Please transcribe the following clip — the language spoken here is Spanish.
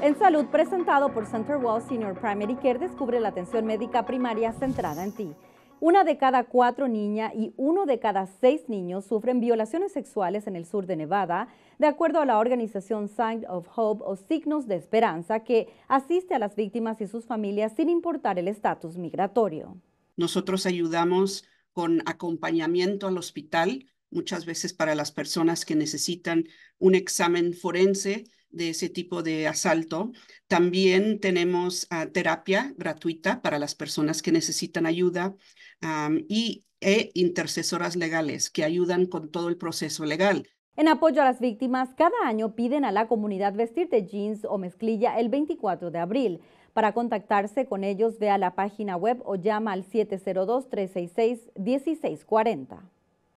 En salud, presentado por center wall Senior Primary Care, descubre la atención médica primaria centrada en ti. Una de cada cuatro niñas y uno de cada seis niños sufren violaciones sexuales en el sur de Nevada, de acuerdo a la organización Sign of Hope o Signos de Esperanza, que asiste a las víctimas y sus familias sin importar el estatus migratorio. Nosotros ayudamos con acompañamiento al hospital, muchas veces para las personas que necesitan un examen forense de ese tipo de asalto. También tenemos ah, terapia gratuita para las personas que necesitan ayuda y e intercesoras legales que ayudan con todo el proceso legal. En apoyo a las víctimas, cada año piden a la comunidad vestir de jeans o mezclilla el 24 de abril. Para contactarse con ellos, vea la página web o llama al 702-366-1640.